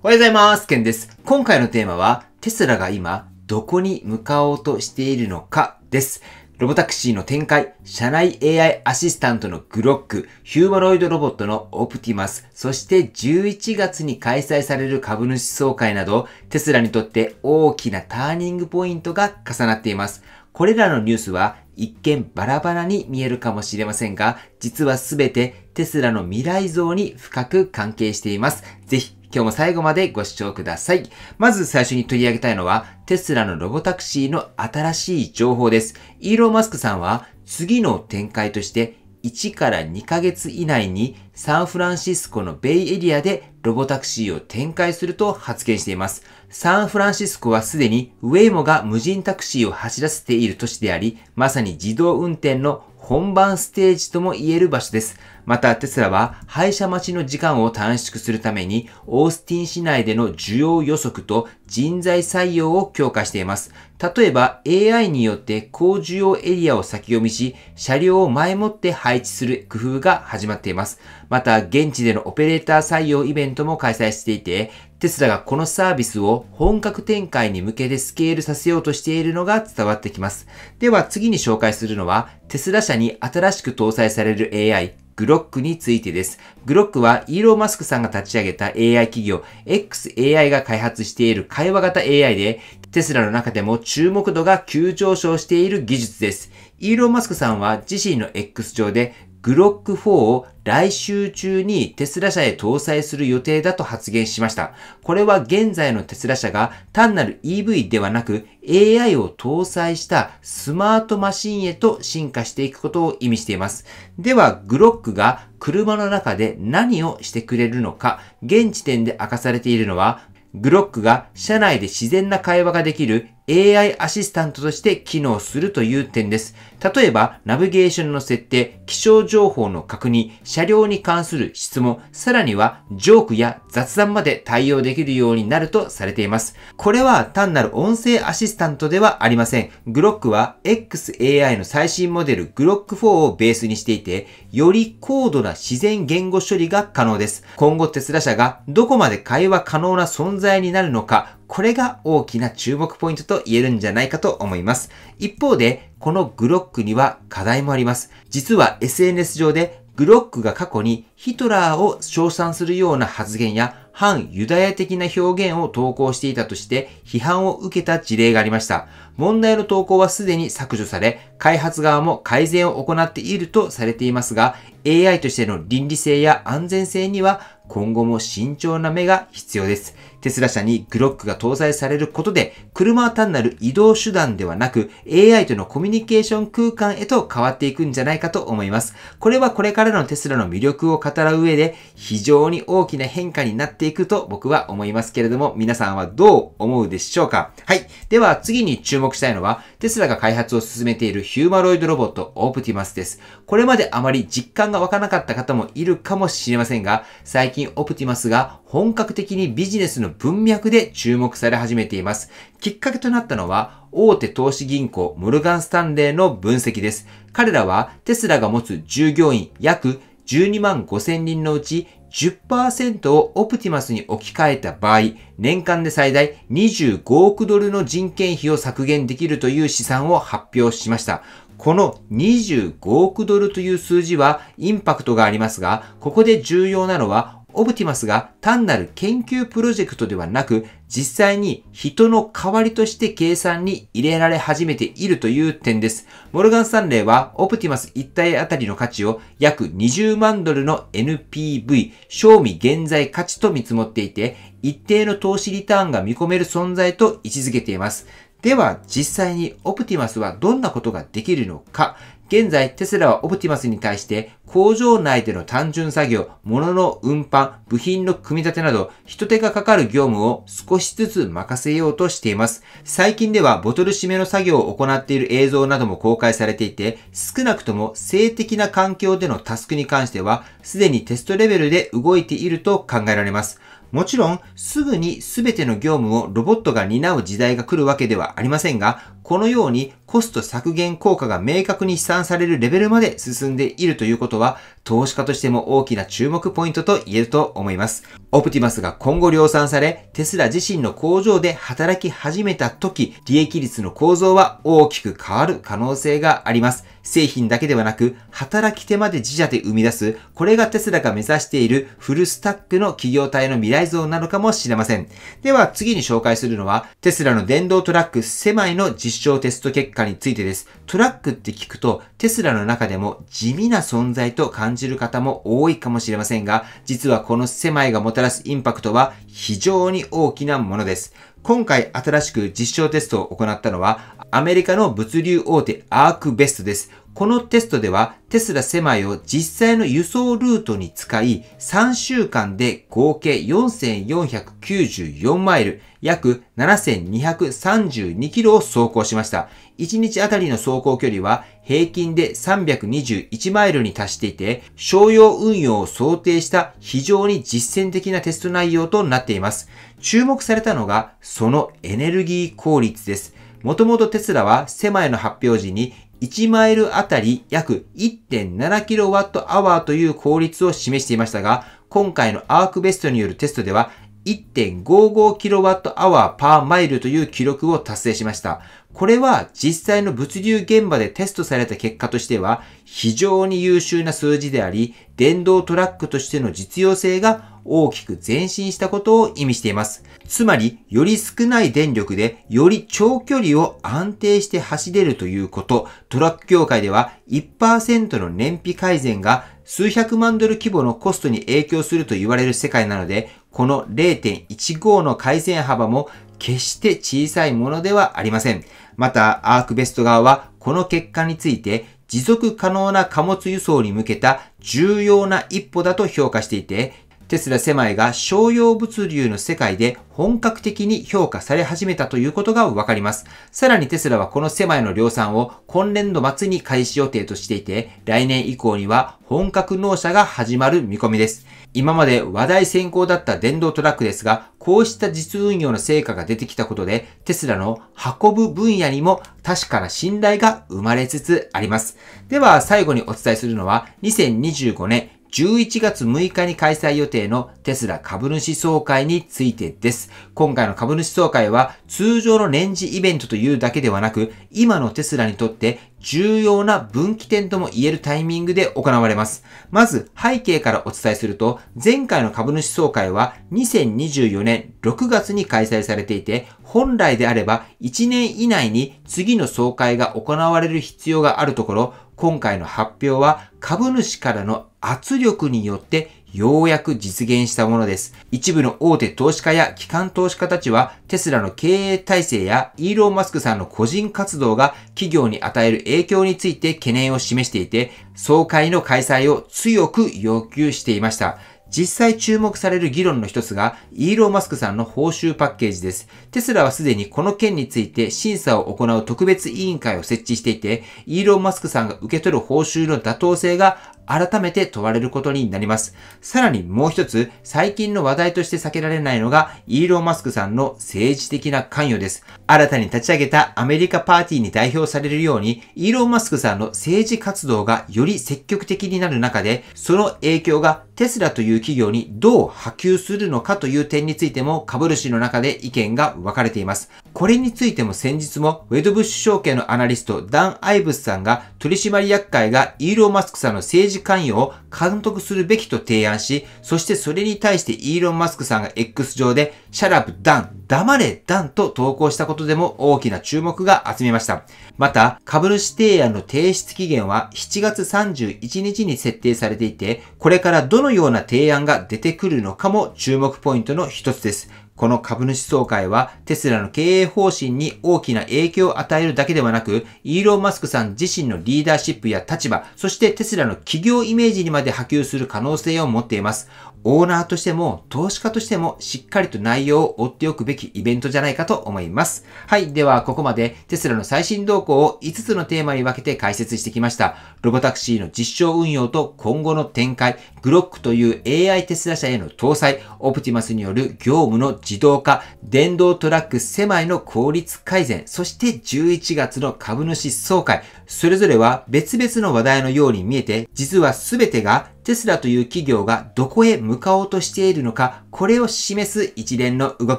おはようございます。ケンです。今回のテーマは、テスラが今、どこに向かおうとしているのかです。ロボタクシーの展開、社内 AI アシスタントのグロック、ヒューマロイドロボットのオプティマス、そして11月に開催される株主総会など、テスラにとって大きなターニングポイントが重なっています。これらのニュースは一見バラバラに見えるかもしれませんが、実はすべてテスラの未来像に深く関係しています。ぜひ今日も最後までご視聴ください。まず最初に取り上げたいのは、テスラのロボタクシーの新しい情報です。イーロン・マスクさんは、次の展開として1から2ヶ月以内にサンフランシスコのベイエリアでロボタクシーを展開すると発言しています。サンフランシスコはすでにウェイモが無人タクシーを走らせている都市であり、まさに自動運転の本番ステージとも言える場所です。またテスラは廃車待ちの時間を短縮するために、オースティン市内での需要予測と人材採用を強化しています。例えば AI によって高需要エリアを先読みし、車両を前もって配置する工夫が始まっています。また、現地でのオペレーター採用イベントも開催していて、テスラがこのサービスを本格展開に向けてスケールさせようとしているのが伝わってきます。では次に紹介するのは、テスラ社に新しく搭載される AI、グロックについてです。グロックはイーロン・マスクさんが立ち上げた AI 企業 XAI が開発している会話型 AI でテスラの中でも注目度が急上昇している技術です。イーロン・マスクさんは自身の X 上でグロック4を来週中にテスラ社へ搭載する予定だと発言しました。これは現在のテスラ社が単なる EV ではなく AI を搭載したスマートマシンへと進化していくことを意味しています。では、グロックが車の中で何をしてくれるのか、現時点で明かされているのは、グロックが車内で自然な会話ができる AI アシスタントとして機能するという点です。例えば、ナビゲーションの設定、気象情報の確認、車両に関する質問、さらにはジョークや雑談まで対応できるようになるとされています。これは単なる音声アシスタントではありません。グロックは XAI の最新モデルグロック4をベースにしていて、より高度な自然言語処理が可能です。今後テスラ社がどこまで会話可能な存在になるのか、これが大きな注目ポイントと言えるんじゃないかと思います。一方で、このグロックには課題もあります。実は SNS 上でグロックが過去にヒトラーを称賛するような発言や反ユダヤ的な表現を投稿していたとして批判を受けた事例がありました。問題の投稿はすでに削除され、開発側も改善を行っているとされていますが、AI としての倫理性や安全性には今後も慎重な目が必要です。テスラ社にグロックが搭載されることで、車は単なる移動手段ではなく、AI とのコミュニケーション空間へと変わっていくんじゃないかと思います。これはこれからのテスラの魅力を語らう上で、非常に大きな変化になっていくと僕は思いますけれども、皆さんはどう思うでしょうかはい。では次に注目したいのは、テスラが開発を進めているヒューマロイドロボット、オプティマスです。これまであまり実感が湧かなかった方もいるかもしれませんが、最近オプティマスが本格的にビジネスの文脈で注目され始めています。きっかけとなったのは、大手投資銀行モルガン・スタンレーの分析です。彼らはテスラが持つ従業員約12万5 0人のうち10%をオプティマスに置き換えた場合、年間で最大25億ドルの人件費を削減できるという試算を発表しました。この25億ドルという数字はインパクトがありますが、ここで重要なのはオプティマスが単なる研究プロジェクトではなく、実際に人の代わりとして計算に入れられ始めているという点です。モルガン・スタンレーは、オプティマス1体あたりの価値を約20万ドルの NPV、賞味現在価値と見積もっていて、一定の投資リターンが見込める存在と位置づけています。では、実際にオプティマスはどんなことができるのか、現在、テスラはオプティマスに対して工場内での単純作業、物の運搬、部品の組み立てなど、人手がかかる業務を少しずつ任せようとしています。最近ではボトル締めの作業を行っている映像なども公開されていて、少なくとも性的な環境でのタスクに関しては、すでにテストレベルで動いていると考えられます。もちろん、すぐに全ての業務をロボットが担う時代が来るわけではありませんが、このようにコスト削減効果が明確に試算されるレベルまで進んでいるということは、投資家としても大きな注目ポイントと言えると思います。オプティマスが今後量産され、テスラ自身の工場で働き始めた時、利益率の構造は大きく変わる可能性があります。製品だけではなく、働き手まで自社で生み出す、これがテスラが目指しているフルスタックの企業体の未来像なのかもしれません。では次に紹介するのは、テスラの電動トラック狭いの実証テスト結果かについてです。トラックって聞くとテスラの中でも地味な存在と感じる方も多いかもしれませんが、実はこの狭いがもたらすインパクトは非常に大きなものです。今回新しく実証テストを行ったのは、アメリカの物流大手アークベストです。このテストではテスラ狭いを実際の輸送ルートに使い3週間で合計4494マイル約7232キロを走行しました。1日あたりの走行距離は平均で321マイルに達していて商用運用を想定した非常に実践的なテスト内容となっています。注目されたのがそのエネルギー効率です。もともとテスラは狭いの発表時に1マイルあたり約 1.7kWh という効率を示していましたが、今回のアークベストによるテストでは 1.55kWh パーマイルという記録を達成しました。これは実際の物流現場でテストされた結果としては非常に優秀な数字であり、電動トラックとしての実用性が大きく前進したことを意味しています。つまり、より少ない電力で、より長距離を安定して走れるということ、トラック業界では1%の燃費改善が数百万ドル規模のコストに影響すると言われる世界なので、この0.15の回線幅も決して小さいものではありません。また、アークベスト側はこの結果について持続可能な貨物輸送に向けた重要な一歩だと評価していて、テスラ狭いが商用物流の世界で本格的に評価され始めたということがわかります。さらにテスラはこの狭いの量産を今年度末に開始予定としていて、来年以降には本格納車が始まる見込みです。今まで話題先行だった電動トラックですが、こうした実運用の成果が出てきたことで、テスラの運ぶ分野にも確かな信頼が生まれつつあります。では最後にお伝えするのは、2025年11月6日に開催予定のテスラ株主総会についてです。今回の株主総会は通常の年次イベントというだけではなく、今のテスラにとって重要な分岐点とも言えるタイミングで行われます。まず背景からお伝えすると、前回の株主総会は2024年6月に開催されていて、本来であれば1年以内に次の総会が行われる必要があるところ、今回の発表は株主からの圧力によってようやく実現したものです。一部の大手投資家や機関投資家たちは、テスラの経営体制やイーロン・マスクさんの個人活動が企業に与える影響について懸念を示していて、総会の開催を強く要求していました。実際注目される議論の一つが、イーロン・マスクさんの報酬パッケージです。テスラはすでにこの件について審査を行う特別委員会を設置していて、イーロン・マスクさんが受け取る報酬の妥当性が改めて問われることになります。さらにもう一つ、最近の話題として避けられないのが、イーロン・マスクさんの政治的な関与です。新たに立ち上げたアメリカパーティーに代表されるように、イーロン・マスクさんの政治活動がより積極的になる中で、その影響がテスラという企業にどう波及するのかという点についても株主の中で意見が分かれています。これについても先日もウェドブッシュ証券のアナリストダン・アイブスさんが取締役会がイーロン・マスクさんの政治関与を監督するべきと提案し、そしてそれに対してイーロン・マスクさんが X 上でシャラブ・ダン、黙れ、ダンと投稿したことでも大きな注目が集めました。また、株主提案の提出期限は7月31日に設定されていて、これからどののような提案が出てくるのかも注目ポイントの一つです。この株主総会はテスラの経営方針に大きな影響を与えるだけではなく、イーロン・マスクさん自身のリーダーシップや立場、そしてテスラの企業イメージにまで波及する可能性を持っています。オーナーとしても投資家としてもしっかりと内容を追っておくべきイベントじゃないかと思います。はい。では、ここまでテスラの最新動向を5つのテーマに分けて解説してきました。ロボタクシーの実証運用と今後の展開、グロックという AI テスラ社への搭載、オプティマスによる業務の自動化、電動トラック狭いの効率改善、そして11月の株主総会、それぞれは別々の話題のように見えて、実は全てがテスラという企業がどこへ向かおうとしているのか、これを示す一連の動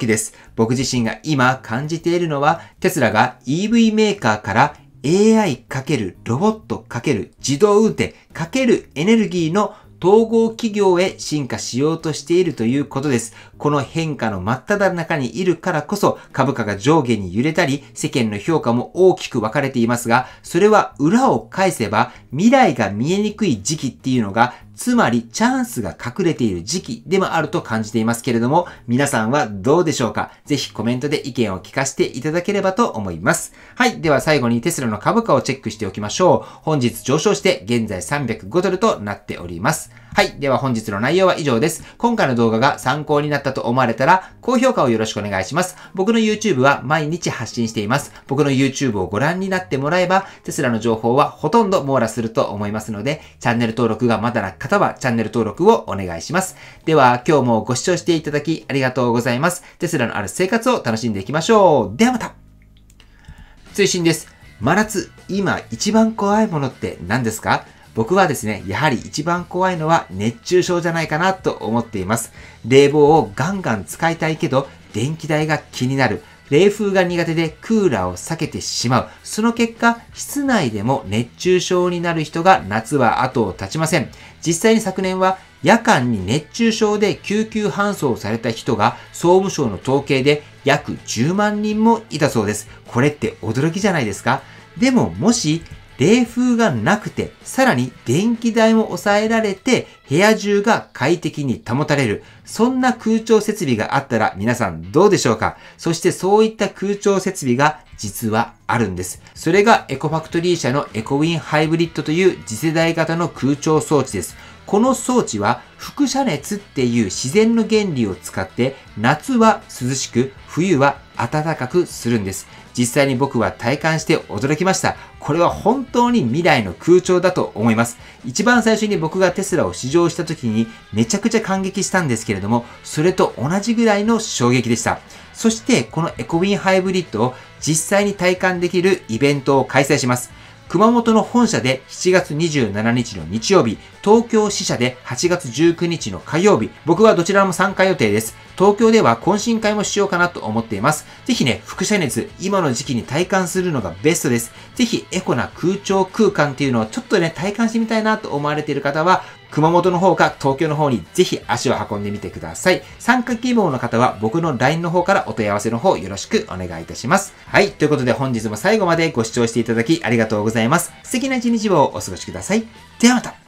きです。僕自身が今感じているのは、テスラが EV メーカーから AI× ロボット×自動運転×エネルギーの統合企業へ進化しようとしているということです。この変化の真っ只中にいるからこそ株価が上下に揺れたり世間の評価も大きく分かれていますが、それは裏を返せば未来が見えにくい時期っていうのがつまりチャンスが隠れている時期でもあると感じていますけれども、皆さんはどうでしょうかぜひコメントで意見を聞かせていただければと思います。はい。では最後にテスラの株価をチェックしておきましょう。本日上昇して現在305ドルとなっております。はい。では本日の内容は以上です。今回の動画が参考になったと思われたら、高評価をよろしくお願いします。僕の YouTube は毎日発信しています。僕の YouTube をご覧になってもらえば、テスラの情報はほとんど網羅すると思いますので、チャンネル登録がまだな方はチャンネル登録をお願いします。では、今日もご視聴していただきありがとうございます。テスラのある生活を楽しんでいきましょう。ではまた追伸です。真夏、今一番怖いものって何ですか僕はですね、やはり一番怖いのは熱中症じゃないかなと思っています。冷房をガンガン使いたいけど、電気代が気になる。冷風が苦手でクーラーを避けてしまう。その結果、室内でも熱中症になる人が夏は後を絶ちません。実際に昨年は夜間に熱中症で救急搬送された人が総務省の統計で約10万人もいたそうです。これって驚きじゃないですかでももし冷風がなくて、さらに電気代も抑えられて、部屋中が快適に保たれる。そんな空調設備があったら皆さんどうでしょうかそしてそういった空調設備が実はあるんです。それがエコファクトリー社のエコウィンハイブリッドという次世代型の空調装置です。この装置は輻射熱っていう自然の原理を使って夏は涼しく冬は暖かくするんです。実際に僕は体感して驚きました。これは本当に未来の空調だと思います。一番最初に僕がテスラを試乗した時にめちゃくちゃ感激したんですけれども、それと同じぐらいの衝撃でした。そしてこのエコビンハイブリッドを実際に体感できるイベントを開催します。熊本の本社で7月27日の日曜日、東京支社で8月19日の火曜日、僕はどちらも参加予定です。東京では懇親会もしようかなと思っています。ぜひね、副社熱、今の時期に体感するのがベストです。ぜひエコな空調空間っていうのをちょっとね、体感してみたいなと思われている方は、熊本の方か東京の方にぜひ足を運んでみてください。参加希望の方は僕の LINE の方からお問い合わせの方よろしくお願いいたします。はい。ということで本日も最後までご視聴していただきありがとうございます。素敵な一日をお過ごしください。ではまた